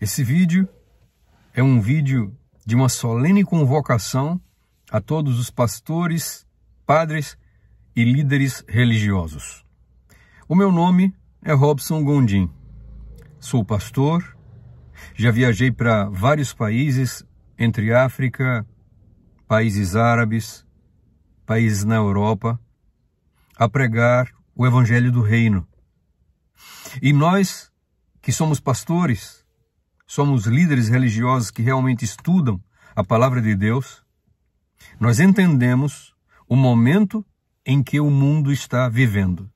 Esse vídeo é um vídeo de uma solene convocação a todos os pastores, padres e líderes religiosos. O meu nome é Robson Gondim. Sou pastor, já viajei para vários países, entre África, países árabes, países na Europa, a pregar o Evangelho do Reino. E nós, que somos pastores, somos líderes religiosos que realmente estudam a palavra de Deus, nós entendemos o momento em que o mundo está vivendo.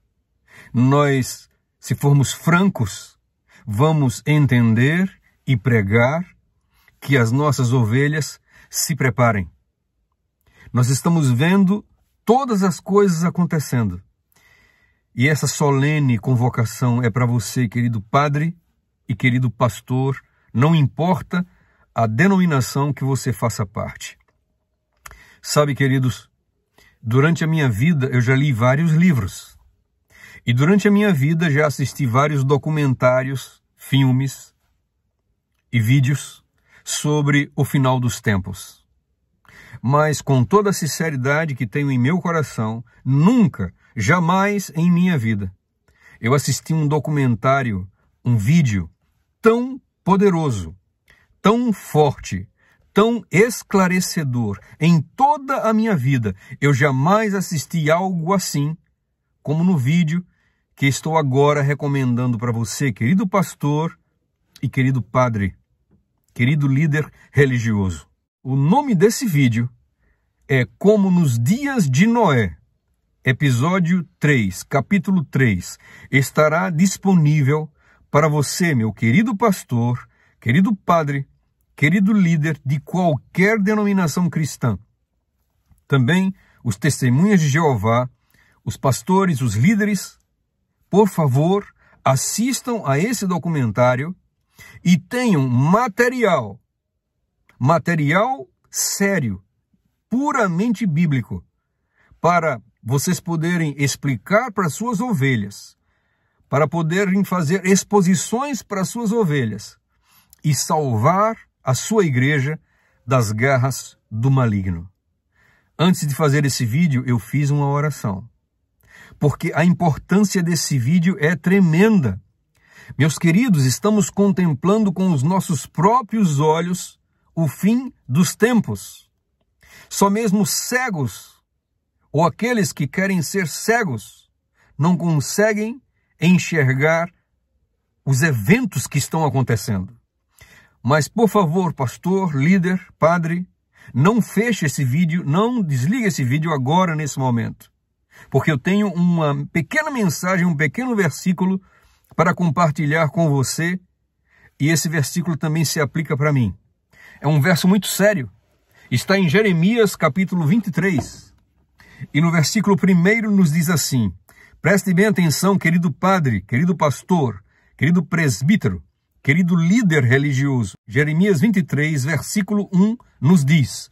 Nós, se formos francos, vamos entender e pregar que as nossas ovelhas se preparem. Nós estamos vendo todas as coisas acontecendo. E essa solene convocação é para você, querido padre e querido pastor não importa a denominação que você faça parte. Sabe, queridos, durante a minha vida eu já li vários livros. E durante a minha vida já assisti vários documentários, filmes e vídeos sobre o final dos tempos. Mas com toda a sinceridade que tenho em meu coração, nunca, jamais em minha vida, eu assisti um documentário, um vídeo tão poderoso, tão forte, tão esclarecedor em toda a minha vida. Eu jamais assisti algo assim, como no vídeo que estou agora recomendando para você, querido pastor e querido padre, querido líder religioso. O nome desse vídeo é Como nos Dias de Noé, episódio 3, capítulo 3, estará disponível para você, meu querido pastor, querido padre, querido líder de qualquer denominação cristã. Também os testemunhas de Jeová, os pastores, os líderes, por favor, assistam a esse documentário e tenham material, material sério, puramente bíblico, para vocês poderem explicar para suas ovelhas para poderem fazer exposições para suas ovelhas e salvar a sua igreja das garras do maligno. Antes de fazer esse vídeo, eu fiz uma oração, porque a importância desse vídeo é tremenda. Meus queridos, estamos contemplando com os nossos próprios olhos o fim dos tempos. Só mesmo cegos, ou aqueles que querem ser cegos, não conseguem enxergar os eventos que estão acontecendo. Mas, por favor, pastor, líder, padre, não feche esse vídeo, não desligue esse vídeo agora nesse momento. Porque eu tenho uma pequena mensagem, um pequeno versículo para compartilhar com você, e esse versículo também se aplica para mim. É um verso muito sério. Está em Jeremias capítulo 23. E no versículo 1 nos diz assim: Preste bem atenção, querido padre, querido pastor, querido presbítero, querido líder religioso. Jeremias 23, versículo 1 nos diz: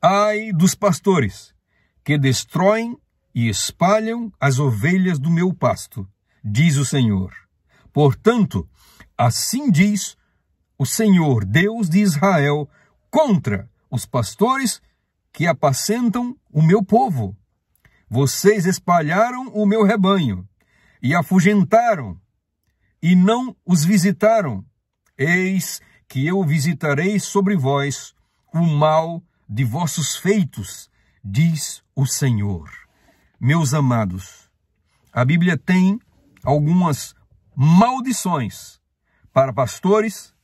Ai dos pastores que destroem e espalham as ovelhas do meu pasto, diz o Senhor. Portanto, assim diz o Senhor, Deus de Israel, contra os pastores que apacentam o meu povo. Vocês espalharam o meu rebanho e afugentaram e não os visitaram. Eis que eu visitarei sobre vós o mal de vossos feitos, diz o Senhor. Meus amados, a Bíblia tem algumas maldições para pastores,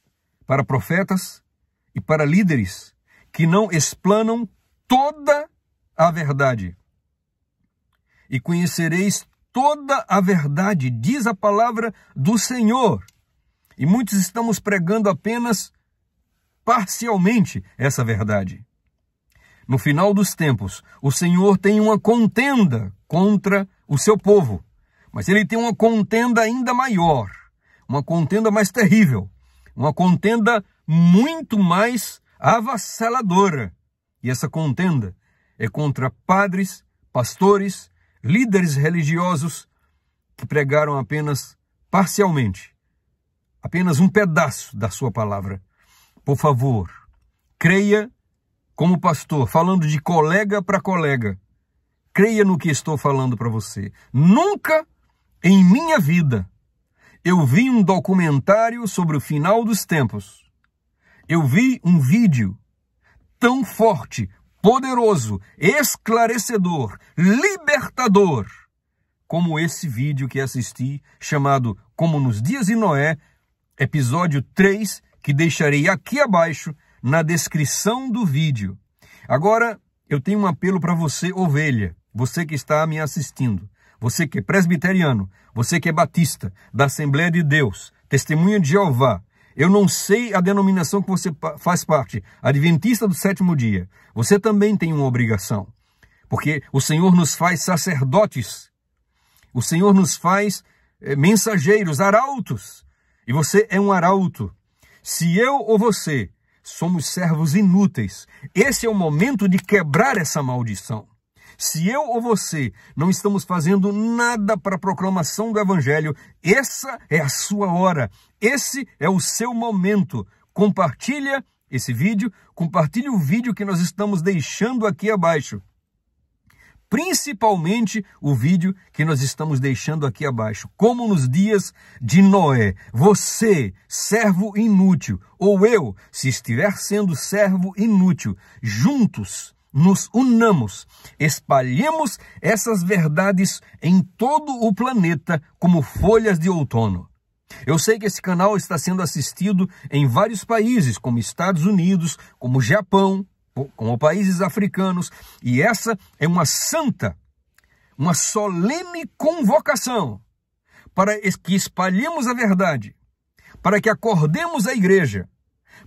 para profetas e para líderes que não explanam toda a verdade e conhecereis toda a verdade, diz a palavra do Senhor. E muitos estamos pregando apenas parcialmente essa verdade. No final dos tempos, o Senhor tem uma contenda contra o seu povo, mas ele tem uma contenda ainda maior, uma contenda mais terrível, uma contenda muito mais avassaladora. E essa contenda é contra padres, pastores, líderes religiosos que pregaram apenas parcialmente, apenas um pedaço da sua palavra. Por favor, creia como pastor, falando de colega para colega. Creia no que estou falando para você. Nunca em minha vida eu vi um documentário sobre o final dos tempos. Eu vi um vídeo tão forte poderoso, esclarecedor, libertador, como esse vídeo que assisti, chamado Como nos Dias de Noé, episódio 3, que deixarei aqui abaixo na descrição do vídeo. Agora, eu tenho um apelo para você, ovelha, você que está me assistindo, você que é presbiteriano, você que é batista, da Assembleia de Deus, testemunha de Jeová, eu não sei a denominação que você faz parte, adventista do sétimo dia. Você também tem uma obrigação, porque o Senhor nos faz sacerdotes, o Senhor nos faz eh, mensageiros, arautos, e você é um arauto. Se eu ou você somos servos inúteis, esse é o momento de quebrar essa maldição. Se eu ou você não estamos fazendo nada para a proclamação do Evangelho, essa é a sua hora, esse é o seu momento. Compartilha esse vídeo, compartilhe o vídeo que nós estamos deixando aqui abaixo. Principalmente o vídeo que nós estamos deixando aqui abaixo. Como nos dias de Noé, você, servo inútil, ou eu, se estiver sendo servo inútil, juntos nos unamos, espalhemos essas verdades em todo o planeta como folhas de outono. Eu sei que esse canal está sendo assistido em vários países, como Estados Unidos, como Japão, como países africanos, e essa é uma santa, uma solene convocação para que espalhemos a verdade, para que acordemos a igreja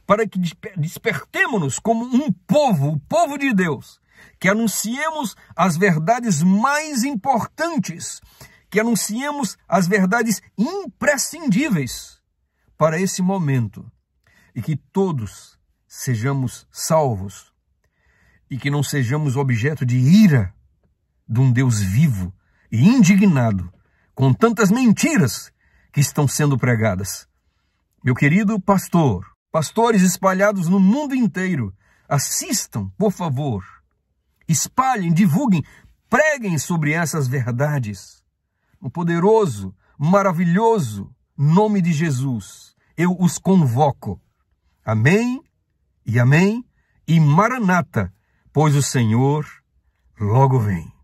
para que despertemos-nos como um povo, o povo de Deus, que anunciemos as verdades mais importantes, que anunciemos as verdades imprescindíveis para esse momento e que todos sejamos salvos e que não sejamos objeto de ira de um Deus vivo e indignado com tantas mentiras que estão sendo pregadas. Meu querido pastor, Pastores espalhados no mundo inteiro, assistam, por favor. Espalhem, divulguem, preguem sobre essas verdades. No poderoso, maravilhoso nome de Jesus, eu os convoco. Amém e amém e maranata, pois o Senhor logo vem.